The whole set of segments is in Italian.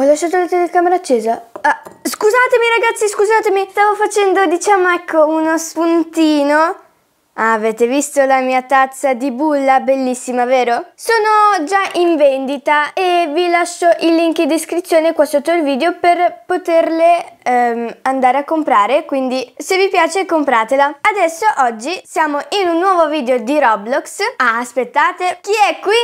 Ho lasciato la telecamera accesa. Ah, scusatemi ragazzi, scusatemi. Stavo facendo, diciamo, ecco, uno spuntino. Ah, avete visto la mia tazza di bulla? Bellissima, vero? Sono già in vendita e vi lascio il link in descrizione qua sotto il video per poterle ehm, andare a comprare, quindi se vi piace compratela. Adesso oggi siamo in un nuovo video di Roblox. Ah, aspettate, chi è qui?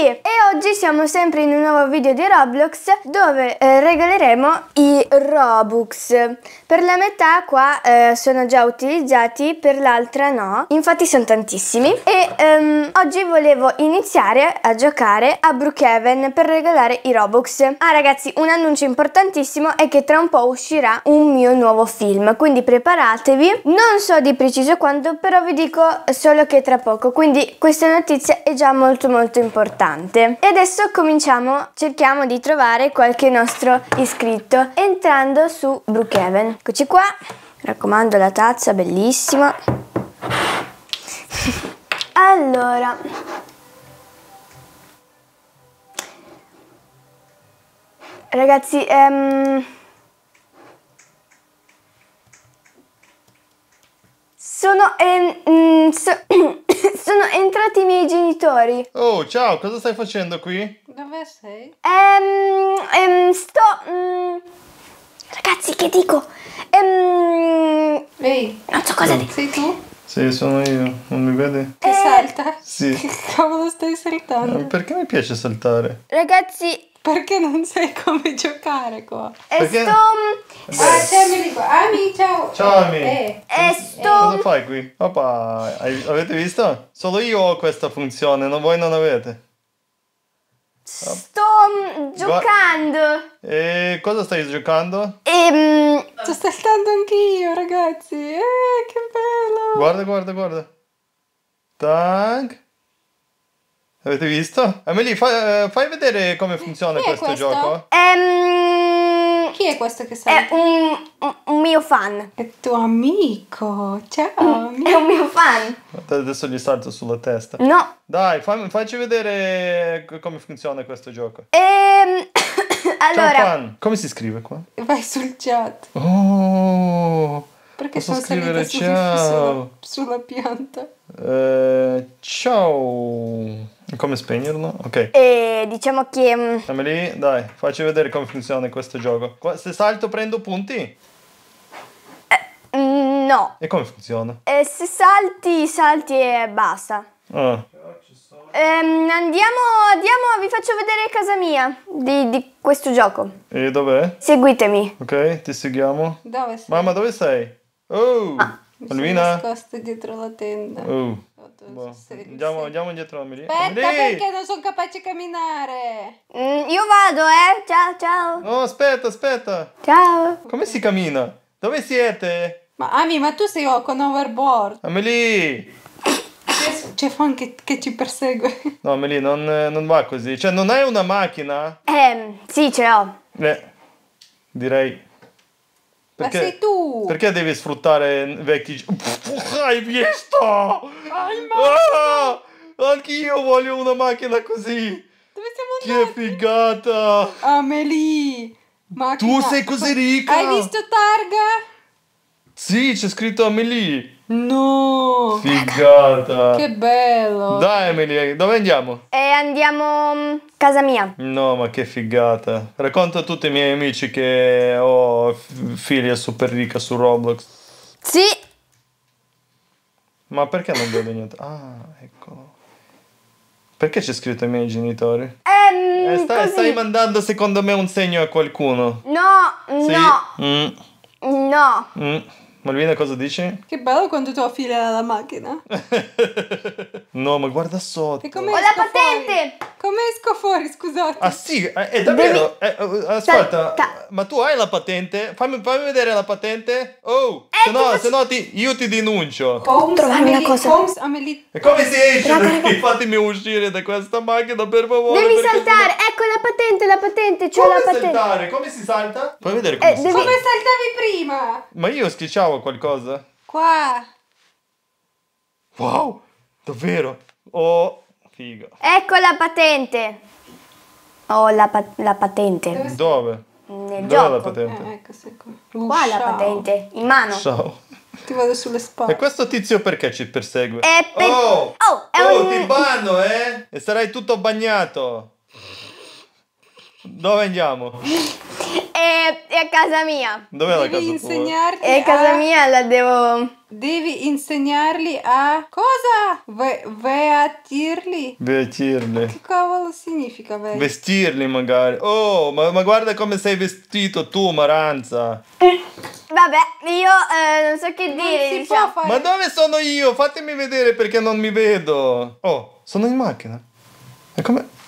Amelie! E oggi siamo sempre in un nuovo video di Roblox dove eh, regaleremo i Robux. Per la metà qua eh, sono già utilizzati, per l'altra no. Infatti sono tantissimi. E ehm, oggi volevo iniziare a giocare a Brookhaven per regalare i Robux. Ah ragazzi, un annuncio importantissimo è che tra un po' uscirà uscirà un mio nuovo film, quindi preparatevi. Non so di preciso quando, però vi dico solo che tra poco, quindi questa notizia è già molto molto importante. E adesso cominciamo, cerchiamo di trovare qualche nostro iscritto entrando su Brookhaven. Eccoci qua, mi raccomando la tazza, bellissima. allora, ragazzi, ehm... Sono, en- mm, so- sono entrati i miei genitori. Oh, ciao, cosa stai facendo qui? Dove sei? Ehm, ehm, sto... mm, ragazzi, che dico? Ehm, Ehi, non so cosa dire. sei tu? Sì, sono io, non mi vede? Che Eh. salta? Sì. Che cavolo stai saltando? Perché mi piace saltare? Ragazzi, perché non sai come giocare qua? E sto... Ah, Emily qua. Ami, ciao. Ciao, Ami. Eh, eh. sto... Cosa fai qui? Opa, avete visto? Solo io ho questa funzione, non voi non avete. Sto giocando. E cosa stai giocando? Ehm... Sto saltando anch'io, ragazzi. Eh, che bello. Guarda, guarda, guarda. Tank! Avete visto? Emily, fa, eh, fai vedere come funziona Chi questo, questo? gioco. Ehm... Chi è questo che sta? È un, un, mio fan. È tuo amico. Ciao. Mm, è un mio fan. Adesso gli salto sulla testa. No. Dai, fammi, facci vedere come funziona questo gioco. Ehm... allora. Come si scrive qua? Vai sul chat. Oh. Perché Posso sono scrivere salita ciao. Sulla, sulla pianta. Eh, ciao. Come spegnerlo? Ok. E diciamo che... Siamo mm, lì, dai, facci vedere come funziona questo gioco. Se salto prendo punti? Eh, mm, no. E come funziona? Eh, se salti, salti e basta. Ah. Ehm, andiamo, andiamo, vi faccio vedere casa mia di, di questo gioco. E dov'è? Seguitemi. Ok, ti seguiamo. Dove sei? Mamma, dove sei? Oh! Ah, Alvina! nascosto dietro la tenda. Oh fatto. Certo, boh. Se, andiamo, se... andiamo, indietro a Amelie. Aspetta, Amelie! perché non sono capace di camminare? Mm, io vado, eh. Ciao, ciao. No, aspetta, aspetta. Ciao. Come si cammina? Dove siete? Ma Ami, ma tu sei con overboard. Amelie! C'è Fan che, che, ci persegue. No, Amelie, non, non, va così. Cioè, non hai una macchina? Eh, sì, ce l'ho. Beh, direi... Perché, Ma sei tu! Perché devi sfruttare vecchi... Pff, hai visto? Hai ah, anch'io voglio una macchina così! Dove siamo andati? Che figata! Amelie! Ah, macchina. Tu sei così ricca! Hai visto Targa? Sì, c'è scritto Amelie. No! Figata! Che bello! Dai Emily, dove andiamo? E andiamo a mm, casa mia. No, ma che figata. Racconta a tutti i miei amici che ho figlia super ricca su Roblox. Sì. Ma perché non vedo niente? Ah, eccolo. Perché c'è scritto i miei genitori? Ehm, eh, stai, stai mandando secondo me un segno a qualcuno. No, sì? no. Mm. No. Mm. Malvina cosa dici? Che bello quando tu figlia la macchina. no, ma guarda sotto. E come Ho la patente! Fuori? Come esco fuori, scusate. Ah sì, è davvero... Devi... Eh, è, eh, ascolta, ta, ta, ma tu hai la patente? Fammi, fammi vedere la patente. Oh, eh, se no, se no ti, io ti denuncio. Trovami una cosa. Holmes, Amelie. E come si esce? Raga, raga. Fatemi uscire da questa macchina, per favore. Devi saltare. Non... Ecco la patente, la patente. C'ho la patente. Come saltare? Come si salta? Puoi vedere eh, come eh, si devi... Come saltavi prima? Ma io schiacciavo qualcosa. Qua. Wow, davvero. Oh, figa. Ecco la patente. Oh, la, pa la patente. Dove? nel Dov'è gioco. la patente? Eh, ecco, sì, Qua la patente, in mano. Ciao. Ti vado sulle spalle. E questo tizio perché ci persegue? È per... Oh, oh, è oh un... ti banno, eh? E sarai tutto bagnato. Dove andiamo? È, è a casa mia. Dove la casa Devi È a casa mia, la devo... Devi insegnarli a cosa? Ve- veatirli? Vestirli. Che cavolo significa ve- Vestirli magari. Oh, ma, ma, guarda come sei vestito tu, Maranza. Eh, vabbè, io eh, non so che non dire. Diciamo. Ma dove sono io? Fatemi vedere perché non mi vedo. Oh, sono in macchina. E come...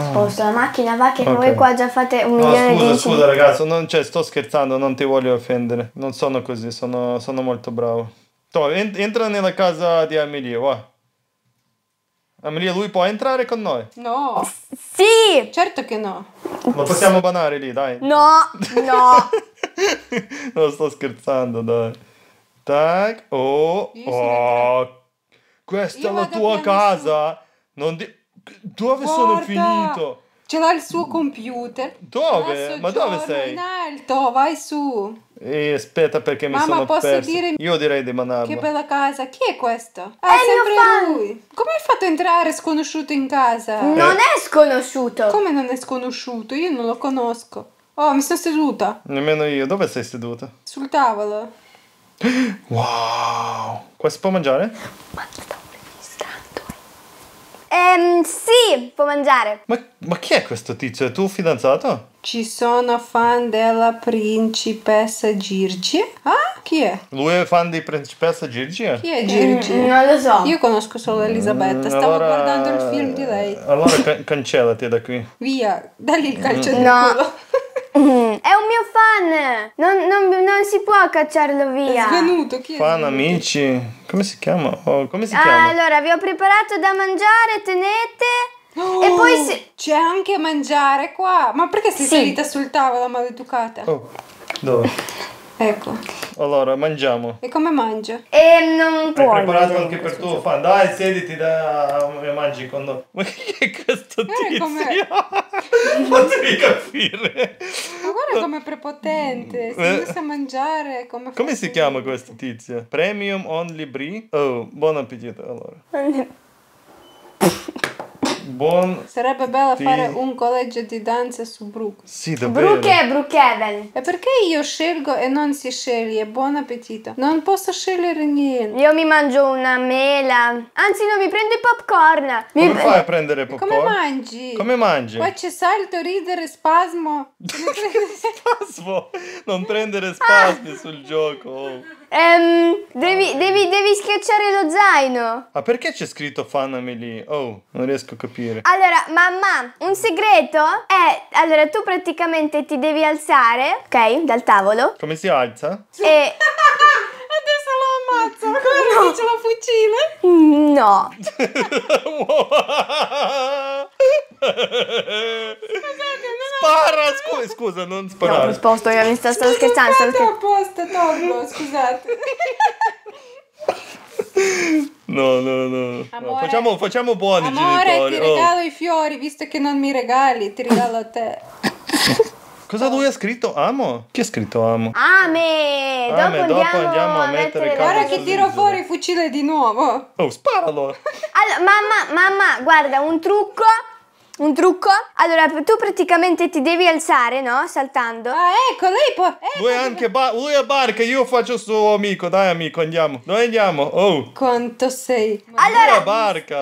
Sposta ah. oh, la macchina, va che okay. voi qua già fate un no, ah, milione scusa, di Scusa, scusa ragazzo, non, cioè, sto scherzando, non ti voglio offendere. Non sono così, sono, sono molto bravo. To, entra nella casa di Amelia, va. Amelia, lui può entrare con noi? No. Sì! Certo che no. Lo possiamo banare lì, dai. No, no. non sto scherzando, dai. Tac, oh, oh. Questa è la tua casa. Non di... Dove Guarda, sono finito? Ce l'ha il suo computer. Dove? Ma dove sei? In alto, vai su. E aspetta perché mi Mamma, sono posso perso. Dire... Io direi di manarlo. Che bella casa. Chi è questo? Ah, è sempre lui. Come hai fatto a entrare sconosciuto in casa? Eh. Non eh. è sconosciuto. Come non è sconosciuto? Io non lo conosco. Oh, mi sono seduta. Nemmeno io. Dove sei seduta? Sul tavolo. Wow. Qua si può mangiare? Mangia. Ehm, sì, può mangiare. Ma, ma chi è questo tizio? È tuo fidanzato? Ci sono fan della principessa Girgi? Ah, chi è? Lui è fan di principessa Girgi? Chi è Girgi? Mm, non lo so. Io conosco solo Elisabetta, stavo allora, guardando il film di lei. Allora can cancellati da qui. Via, dagli il calcio mm. di no. culo fan! Non, non- non si può cacciarlo via. svenuto, chi è? Fan, amici, come si chiama? Oh, come si Ah, chiama? allora, vi ho preparato da mangiare, tenete. Oh, E poi se... C'è anche a mangiare qua. Ma perché sei Sì. salita sul tavolo, maleducata? Oh, dove? Ecco. Allora, mangiamo. E come mangia? E non Hai Ho preparato anche per tuo fan. Dai, sediti da mangi con noi. Ma che è questo eh, tizio? com'è. Fatemi capire. Ma come prepotente, mm. si eh. a mangiare come Come si chiama questo tizio? Premium Only Brie? Oh, buon appetito allora buon... Sarebbe bello ti... fare un collegio di danza su Brook Sì, davvero. Brooke Brookhaven. E perché io scelgo e non si sceglie? Buon appetito. Non posso scegliere niente. Io mi mangio una mela. Anzi, no, mi prendo i popcorn. Mi Come fai a prendere popcorn? Come mangi? Come mangi? Poi c'è salto, ridere, spasmo. spasmo? Non prendere spasmi ah. sul gioco. Oh. Ehm, devi, devi, devi schiacciare lo zaino. Ma perché c'è scritto fanami lì? Oh, non riesco a capire. Allora, mamma, un segreto è... Allora, tu praticamente ti devi alzare, ok, dal tavolo. Come si alza? E... Adesso lo ammazzo, come no. dice la fucile? No. scusa, scusa, non sparare. No, risposto, io sto, sto scherzando. Sto scherzando. apposta, torno, scusate. No, no, no. Amore, no. Facciamo, facciamo buoni amore, genitori. ti oh. regalo oh. i fiori, visto che non mi regali, ti regalo a te. Cosa lui ha scritto? Amo? Chi ha scritto amo? Ame! Dopo, Ame, andiamo, dopo andiamo a mettere, mettere Guarda che tiro giù. fuori il fucile di nuovo. Oh, sparalo! Allora, mamma, mamma, guarda, un trucco un trucco? Allora, tu praticamente ti devi alzare, no? Saltando. Ah, ecco, lei può... Eh, lui, anche ba- lui è barca, io faccio suo amico. Dai, amico, andiamo. Noi andiamo. Oh. Quanto sei allora, la barca!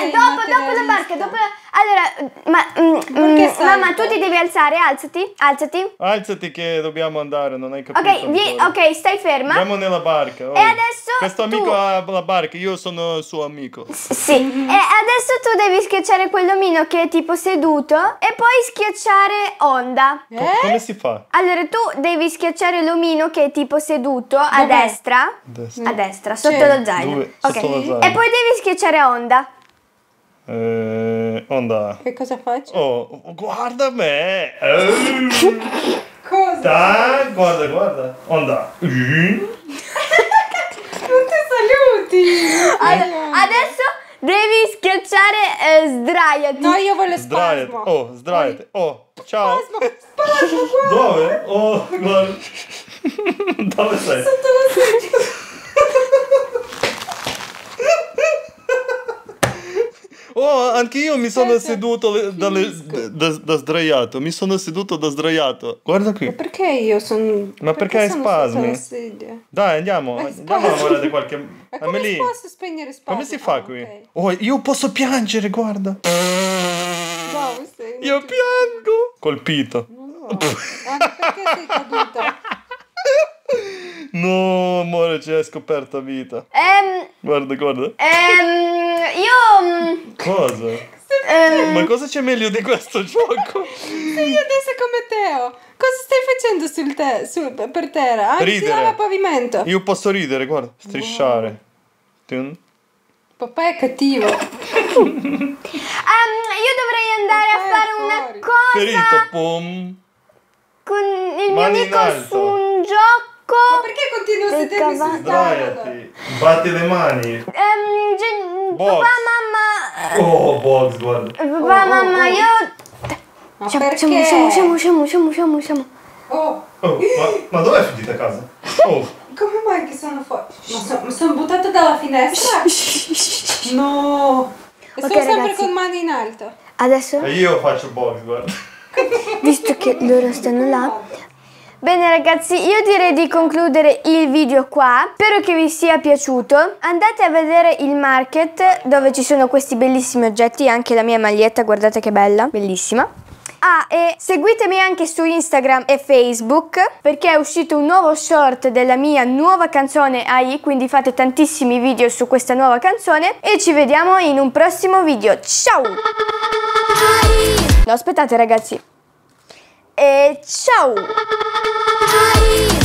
Eh, dopo, dopo la barca, dopo la... Allora, ma, mm, mm mamma, tu eh? ti devi alzare, alzati, alzati. Alzati che dobbiamo andare, non hai capito. Ok, vi, ok, stai ferma. Andiamo nella barca. Oh. E adesso Questo amico ha la barca, io sono il suo amico. S sì, e adesso tu devi schiacciare quell'omino che è tipo seduto e poi schiacciare onda. Eh? Come si fa? Allora, tu devi schiacciare l'omino che è tipo seduto Dov'è? a destra. destra. A destra, sotto lo zaino. Dove? Okay. lo zaino. E poi devi schiacciare onda. Eh, onda. Che cosa faccio? Oh, guarda me. cosa? Da, guarda, guarda. Onda. non ti saluti! Allora, adesso devi schiacciare eh, sdraiati. No, io voglio sdraiati. Oh, sdraiati. Oh, ciao. Spasmo, spasmo, guarda. Dove? Oh, guarda. Dove sei? Sotto la sedia. Oh, anche io mi sono Aspetta, seduto dalle, da, da, sdraiato. Mi sono seduto da sdraiato. Guarda qui. Ma perché io sono. Ma perché, perché hai spasmi? Dai, andiamo. Hai andiamo spasmi. a guardare qualche. Ma come Amelie. posso spegnere spasmi? Come si fa qui? Okay. Oh, io posso piangere, guarda. Wow, sei io piango. Colpito. No. anche perché sei caduta? No, amore, ci hai scoperto vita. Um, guarda, guarda. Um, Ehm, cosa? Um, ma cosa c'è meglio di questo gioco? Se io adesso come Teo, cosa stai facendo sul te, sul, per terra? Ah, ridere. lava pavimento. Io posso ridere, guarda, strisciare. Wow. Papà è cattivo. um, io dovrei andare Papà a fare una cosa. Ferito, pom. Con il Mani mio amico su un gioco. Ma perché continui a sedermi sul tavolo? Sdraiati, batti le mani. Um, gen- Box. Babá, Oh, box, guarda. vá oh, oh, oh. eu... Chamo, chamo, chamo, é. chamo, chamo, chamo, chamo, chamo. Oh. oh mandou é fedida a casa. Oh. Como é que isso não foi? Mas sono buttata dalla finestra? não eu okay, sempre ragazzi. con mani in alto. Adesso? Io faccio box, guarda. Visto che loro stanno là, Bene ragazzi, io direi di concludere il video qua, spero che vi sia piaciuto. Andate a vedere il market dove ci sono questi bellissimi oggetti, anche la mia maglietta, guardate che bella, bellissima. Ah, e seguitemi anche su Instagram e Facebook perché è uscito un nuovo short della mia nuova canzone AI, quindi fate tantissimi video su questa nuova canzone e ci vediamo in un prossimo video. Ciao! No, aspettate ragazzi, It's eh, ciao!